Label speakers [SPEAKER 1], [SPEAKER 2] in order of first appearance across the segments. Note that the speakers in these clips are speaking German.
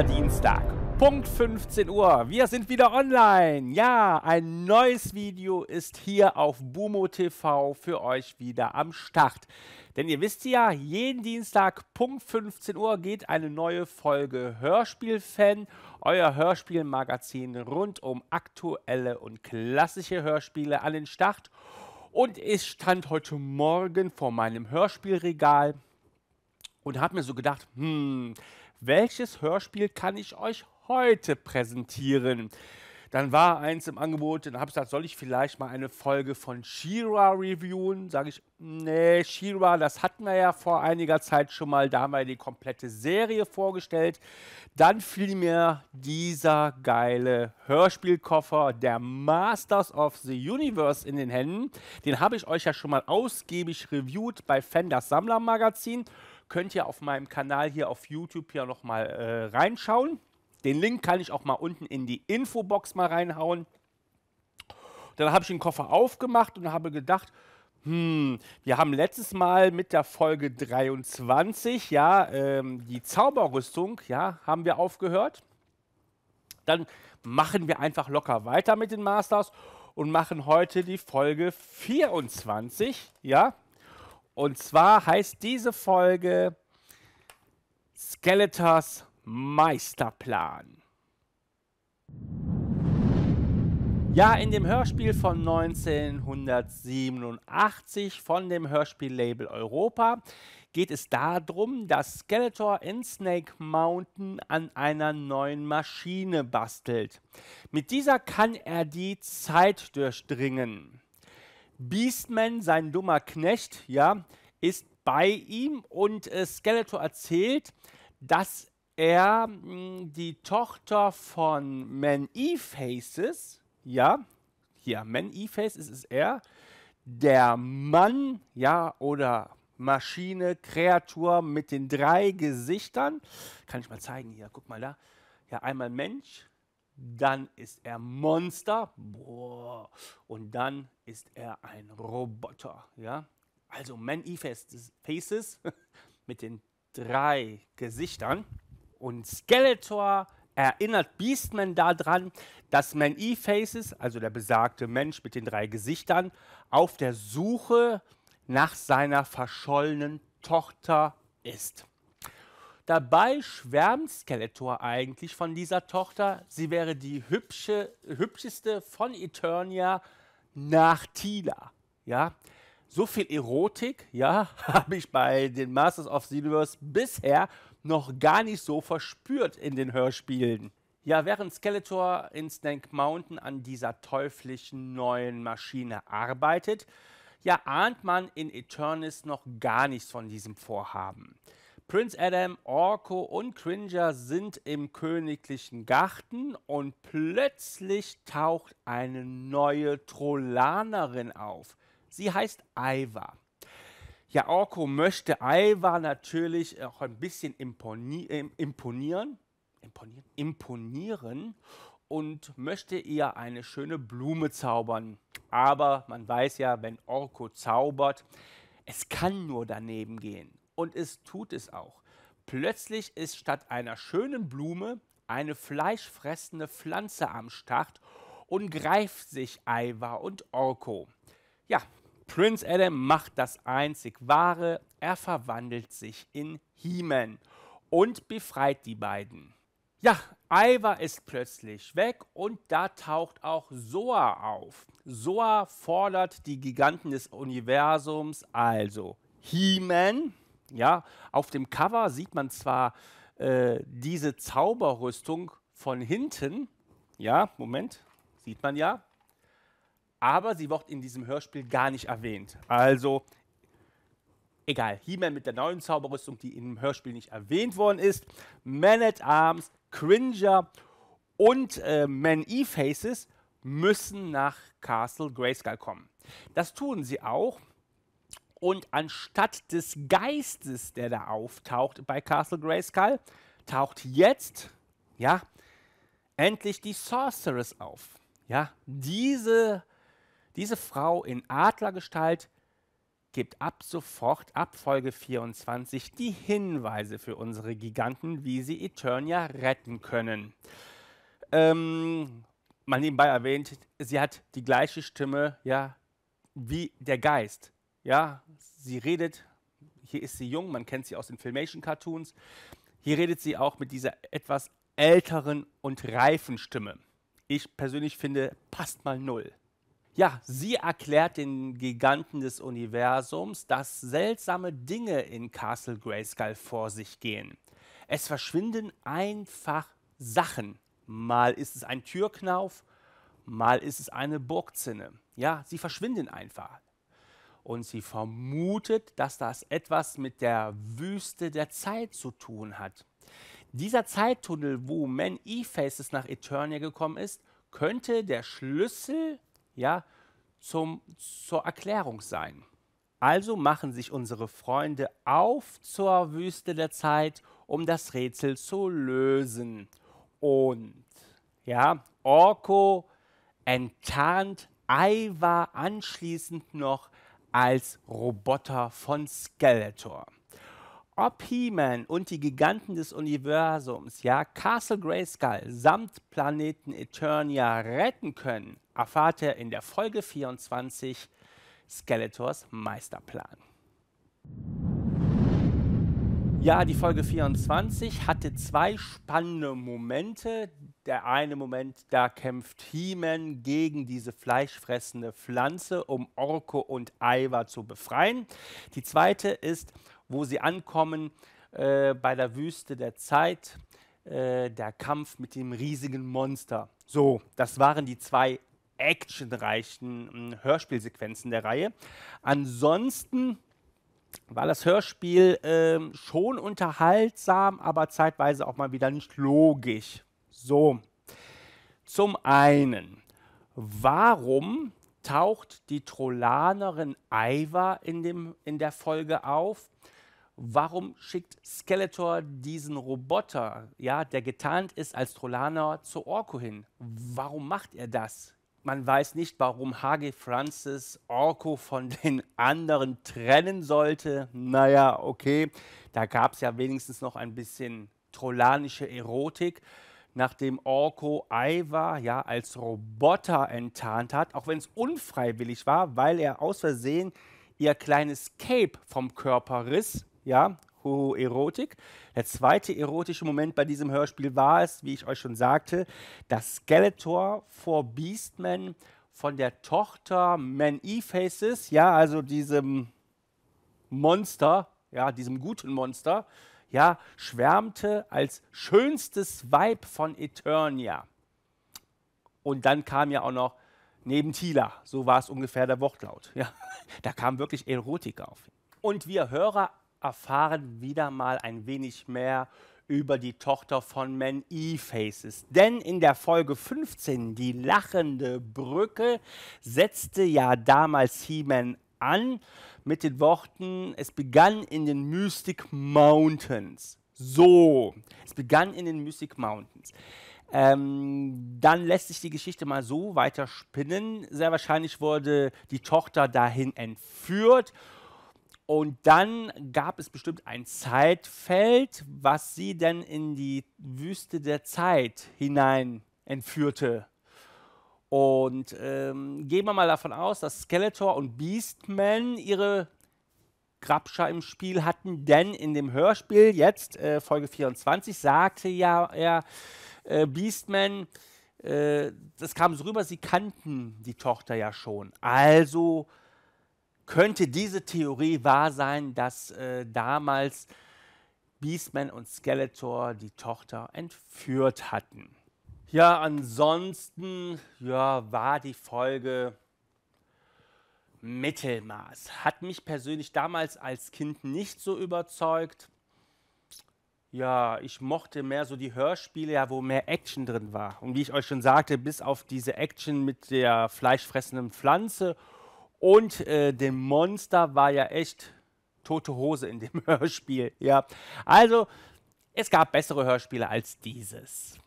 [SPEAKER 1] wieder Dienstag. Punkt 15 Uhr. Wir sind wieder online. Ja, ein neues Video ist hier auf Bumo TV für euch wieder am Start. Denn ihr wisst ja, jeden Dienstag Punkt 15 Uhr geht eine neue Folge Hörspielfan, euer Hörspielmagazin rund um aktuelle und klassische Hörspiele an den Start. Und ich stand heute Morgen vor meinem Hörspielregal und habe mir so gedacht, hm, welches Hörspiel kann ich euch heute präsentieren? Dann war eins im Angebot, dann habe ich gesagt, soll ich vielleicht mal eine Folge von Shira reviewen? Sage ich, nee, Shira, das hatten wir ja vor einiger Zeit schon mal, da haben wir die komplette Serie vorgestellt. Dann fiel mir dieser geile Hörspielkoffer, der Masters of the Universe, in den Händen. Den habe ich euch ja schon mal ausgiebig reviewt bei Fenders Sammler Magazin könnt ihr auf meinem Kanal hier auf YouTube ja nochmal äh, reinschauen. Den Link kann ich auch mal unten in die Infobox mal reinhauen. Dann habe ich den Koffer aufgemacht und habe gedacht, hm, wir haben letztes Mal mit der Folge 23, ja, ähm, die Zauberrüstung, ja, haben wir aufgehört. Dann machen wir einfach locker weiter mit den Masters und machen heute die Folge 24, ja. Und zwar heißt diese Folge Skeletors Meisterplan. Ja, in dem Hörspiel von 1987 von dem Hörspiellabel Europa geht es darum, dass Skeletor in Snake Mountain an einer neuen Maschine bastelt. Mit dieser kann er die Zeit durchdringen. Beastman, sein dummer Knecht, ja, ist bei ihm und äh, Skeletor erzählt, dass er mh, hm, die Tochter von Man E-Faces, ja, hier, Man e Faces ist er, der Mann, ja, oder Maschine, Kreatur mit den drei Gesichtern. Kann ich mal zeigen hier, guck mal da. Ja, einmal Mensch, dann ist er Monster, boah, und dann ist er ein Roboter, ja. Also Man-E-Faces mit den drei Gesichtern und Skeletor erinnert Beastman daran, dass Man-E-Faces, also der besagte Mensch mit den drei Gesichtern, auf der Suche nach seiner verschollenen Tochter ist. Dabei schwärmt Skeletor eigentlich von dieser Tochter. Sie wäre die hübsche, hübscheste von Eternia nach Tila. Ja, so viel Erotik, ja, habe ich bei den Masters of the Universe bisher noch gar nicht so verspürt in den Hörspielen. Ja, während Skeletor in Snake Mountain an dieser teuflischen neuen Maschine arbeitet, ja, ahnt man in Eternis noch gar nichts von diesem Vorhaben. Prinz Adam, Orko und Cringer sind im königlichen Garten und plötzlich taucht eine neue Trollanerin auf. Sie heißt Iva. Ja, Orko möchte Iva natürlich auch ein bisschen imponi imponieren, imponieren, imponieren und möchte ihr eine schöne Blume zaubern. Aber man weiß ja, wenn Orko zaubert, es kann nur daneben gehen und es tut es auch. Plötzlich ist statt einer schönen Blume eine fleischfressende Pflanze am Start und greift sich Aiwa und Orko. Ja, Prinz Adam macht das einzig Wahre, er verwandelt sich in he und befreit die beiden. Ja, Aiwa ist plötzlich weg und da taucht auch Soa auf. Soa fordert die Giganten des Universums, also he ja, auf dem Cover sieht man zwar äh, diese Zauberrüstung von hinten, ja, Moment, sieht man ja, aber sie wird in diesem Hörspiel gar nicht erwähnt. Also, egal, He-Man mit der neuen Zauberrüstung, die im Hörspiel nicht erwähnt worden ist, Man at Arms, Cringer und äh, Man E-Faces müssen nach Castle Grayskull kommen. Das tun sie auch, und anstatt des Geistes, der da auftaucht bei Castle Grayskull, taucht jetzt, ja, endlich die Sorceress auf. Ja, diese, diese Frau in Adlergestalt gibt ab sofort, ab Folge 24, die Hinweise für unsere Giganten, wie sie Eternia retten können. Ähm, mal nebenbei erwähnt, sie hat die gleiche Stimme, ja, wie der Geist. Ja, sie redet, hier ist sie jung, man kennt sie aus den Filmation-Cartoons. Hier redet sie auch mit dieser etwas älteren und reifen Stimme. Ich persönlich finde, passt mal null. Ja, sie erklärt den Giganten des Universums, dass seltsame Dinge in Castle Grayskull vor sich gehen. Es verschwinden einfach Sachen. Mal ist es ein Türknauf, mal ist es eine Burgzinne. Ja, sie verschwinden einfach und sie vermutet, dass das etwas mit der Wüste der Zeit zu tun hat. Dieser Zeittunnel, wo Man E-Faces nach Eternia gekommen ist, könnte der Schlüssel ja, zum, zur Erklärung sein. Also machen sich unsere Freunde auf zur Wüste der Zeit, um das Rätsel zu lösen. Und ja, Orko enttarnt Aiva anschließend noch als Roboter von Skeletor. Ob He-Man und die Giganten des Universums, ja, Castle Grayskull samt Planeten Eternia retten können, erfahrt er in der Folge 24 Skeletors Meisterplan. Ja, die Folge 24 hatte zwei spannende Momente der eine Moment, da kämpft He-Man gegen diese fleischfressende Pflanze, um Orko und Aiwa zu befreien. Die zweite ist, wo sie ankommen äh, bei der Wüste der Zeit, äh, der Kampf mit dem riesigen Monster. So, das waren die zwei actionreichen äh, Hörspielsequenzen der Reihe. Ansonsten war das Hörspiel ähm, schon unterhaltsam, aber zeitweise auch mal wieder nicht logisch. So, zum einen, warum taucht die Trollanerin Iva in, dem, in der Folge auf? Warum schickt Skeletor diesen Roboter, ja, der getarnt ist als Trollaner, zu Orko hin? Warum macht er das? Man weiß nicht, warum Hage Francis Orko von den anderen trennen sollte. Naja, okay, da gab es ja wenigstens noch ein bisschen trollanische Erotik nachdem Orko Aiva ja als Roboter enttarnt hat, auch wenn es unfreiwillig war, weil er aus Versehen ihr kleines Cape vom Körper riss, ja, Hoho Erotik. Der zweite erotische Moment bei diesem Hörspiel war es, wie ich euch schon sagte, dass Skeletor vor Beastman von der Tochter Man E-Faces, ja, also diesem Monster, ja, diesem guten Monster, ja, schwärmte als schönstes Weib von Eternia. Und dann kam ja auch noch neben Tila, so war es ungefähr der Wortlaut. Ja, da kam wirklich Erotik auf. Und wir Hörer erfahren wieder mal ein wenig mehr über die Tochter von Man E-Faces. Denn in der Folge 15, die lachende Brücke, setzte ja damals He-Man an mit den Worten, es begann in den Mystic Mountains. So, es begann in den Mystic Mountains. Ähm, dann lässt sich die Geschichte mal so weiter spinnen. Sehr wahrscheinlich wurde die Tochter dahin entführt. Und dann gab es bestimmt ein Zeitfeld, was sie denn in die Wüste der Zeit hinein entführte. Und ähm, gehen wir mal davon aus, dass Skeletor und Beastman ihre Grabscher im Spiel hatten, denn in dem Hörspiel jetzt, äh, Folge 24, sagte ja er, äh, Beastman, äh, das kam so rüber, sie kannten die Tochter ja schon. Also könnte diese Theorie wahr sein, dass äh, damals Beastman und Skeletor die Tochter entführt hatten. Ja, ansonsten ja, war die Folge Mittelmaß. Hat mich persönlich damals als Kind nicht so überzeugt. Ja, ich mochte mehr so die Hörspiele, ja, wo mehr Action drin war. Und wie ich euch schon sagte, bis auf diese Action mit der fleischfressenden Pflanze und äh, dem Monster war ja echt tote Hose in dem Hörspiel. Ja, also es gab bessere Hörspiele als dieses.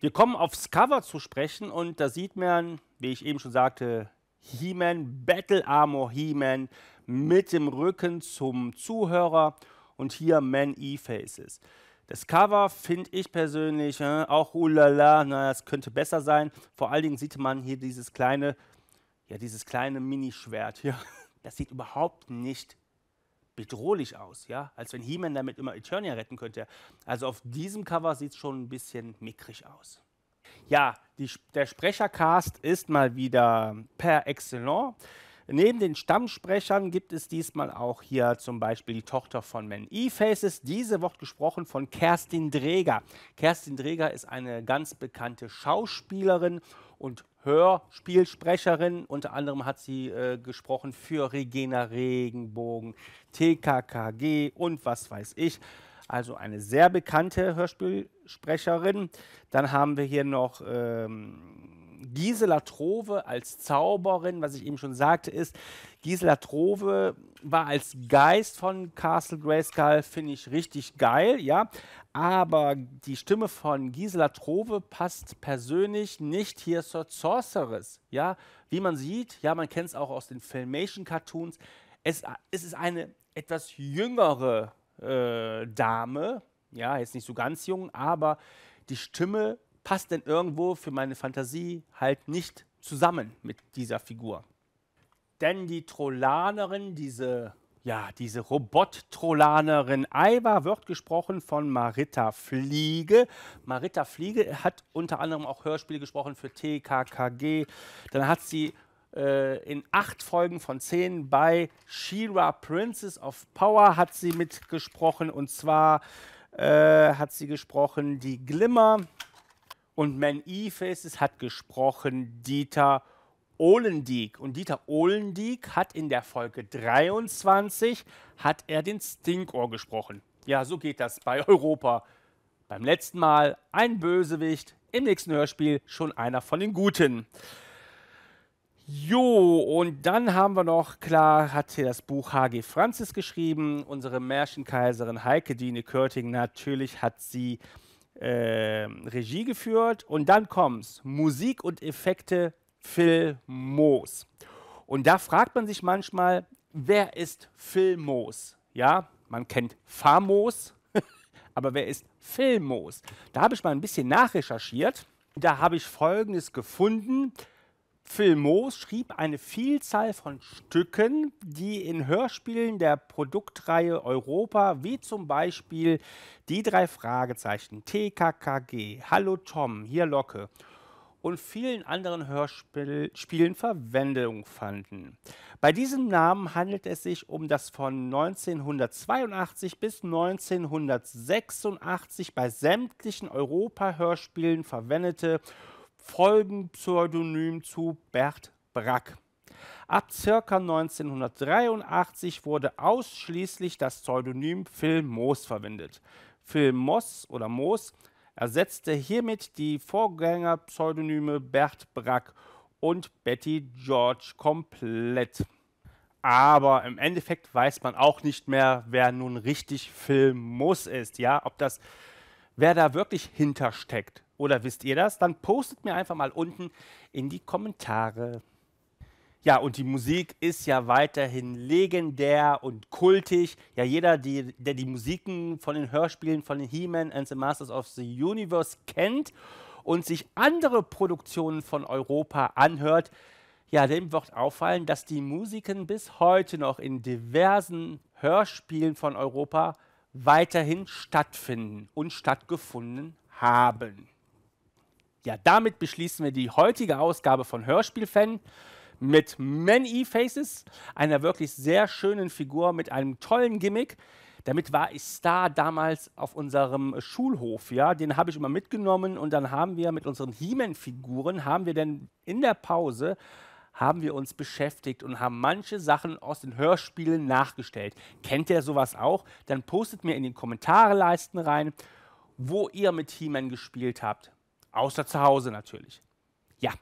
[SPEAKER 1] Wir kommen aufs Cover zu sprechen und da sieht man, wie ich eben schon sagte, He-Man, Battle Armor He-Man mit dem Rücken zum Zuhörer und hier Man E-Faces. Das Cover finde ich persönlich äh, auch ulala, naja, das könnte besser sein. Vor allen Dingen sieht man hier dieses kleine, ja, dieses kleine Minischwert hier. Das sieht überhaupt nicht bedrohlich aus, ja, als wenn He-Man damit immer Eternia retten könnte. Also auf diesem Cover sieht es schon ein bisschen mickrig aus. Ja, die, der Sprechercast ist mal wieder per excellence. Neben den Stammsprechern gibt es diesmal auch hier zum Beispiel die Tochter von Man E-Faces, diese Wort gesprochen von Kerstin Dreger. Kerstin Dreger ist eine ganz bekannte Schauspielerin und Hörspielsprecherin. Unter anderem hat sie äh, gesprochen für Regina Regenbogen, TKKG und was weiß ich. Also eine sehr bekannte Hörspielsprecherin. Dann haben wir hier noch ähm, Gisela Trove als Zauberin, was ich eben schon sagte, ist, Gisela Trove war als Geist von Castle Grayskull, finde ich richtig geil, ja. Aber die Stimme von Gisela Trove passt persönlich nicht hier zur Sorceress, ja. Wie man sieht, ja, man kennt es auch aus den Filmation-Cartoons, es, es, ist eine etwas jüngere äh, Dame, ja, jetzt nicht so ganz jung, aber die Stimme passt denn irgendwo für meine Fantasie halt nicht zusammen mit dieser Figur. Denn die Trollanerin, diese, ja, diese Robot-Trollanerin Aiva wird gesprochen von Marita Fliege. Marita Fliege hat unter anderem auch Hörspiele gesprochen für TKKG. Dann hat sie äh, in acht Folgen von zehn bei She-Ra Princess of Power hat sie mitgesprochen. Und zwar äh, hat sie gesprochen die Glimmer, und Man E-Faces hat gesprochen Dieter Olendiek. Und Dieter Olendiek hat in der Folge 23 hat er den Stinkohr gesprochen. Ja, so geht das bei Europa. Beim letzten Mal ein Bösewicht, im nächsten Hörspiel schon einer von den Guten. Jo, und dann haben wir noch, klar, hat hier das Buch H.G. Franzis geschrieben, unsere Märchenkaiserin Heike Dine Körting, natürlich hat sie äh, Regie geführt. Und dann kommt Musik und Effekte Phil Moos. Und da fragt man sich manchmal, wer ist Phil Moos? Ja, man kennt Famos, aber wer ist Phil Moos? Da habe ich mal ein bisschen nachrecherchiert. Da habe ich Folgendes gefunden. Phil Moos schrieb eine Vielzahl von Stücken, die in Hörspielen der Produktreihe Europa, wie zum Beispiel die drei Fragezeichen, TKKG, Hallo Tom, hier Locke und vielen anderen Hörspielen Verwendung fanden. Bei diesem Namen handelt es sich um das von 1982 bis 1986 bei sämtlichen Europa-Hörspielen verwendete Folgenpseudonym zu Bert Brack. Ab ca. 1983 wurde ausschließlich das Pseudonym Phil Moos verwendet. Phil Moss oder Moos ersetzte hiermit die Vorgängerpseudonyme Bert Brack und Betty George komplett. Aber im Endeffekt weiß man auch nicht mehr, wer nun richtig Phil Moos ist, ja, ob das, wer da wirklich hintersteckt. Oder wisst ihr das? Dann postet mir einfach mal unten in die Kommentare. Ja, und die Musik ist ja weiterhin legendär und kultig. Ja, jeder, die, der die Musiken von den Hörspielen von den He-Man and the Masters of the Universe kennt und sich andere Produktionen von Europa anhört, ja, dem wird auffallen, dass die Musiken bis heute noch in diversen Hörspielen von Europa weiterhin stattfinden und stattgefunden haben. Ja, damit beschließen wir die heutige Ausgabe von Hörspielfan mit Many Faces, einer wirklich sehr schönen Figur mit einem tollen Gimmick. Damit war ich Star damals auf unserem Schulhof, ja, den habe ich immer mitgenommen und dann haben wir mit unseren He-Man-Figuren, haben wir denn in der Pause haben wir uns beschäftigt und haben manche Sachen aus den Hörspielen nachgestellt. Kennt ihr sowas auch? Dann postet mir in die Kommentareleisten rein, wo ihr mit He-Man gespielt habt Außer zu Hause natürlich. Ja,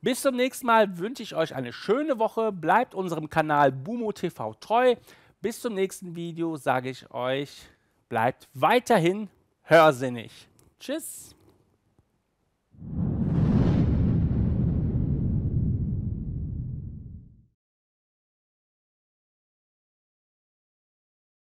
[SPEAKER 1] bis zum nächsten Mal wünsche ich euch eine schöne Woche. Bleibt unserem Kanal Bumo TV treu. Bis zum nächsten Video sage ich euch, bleibt weiterhin hörsinnig. Tschüss.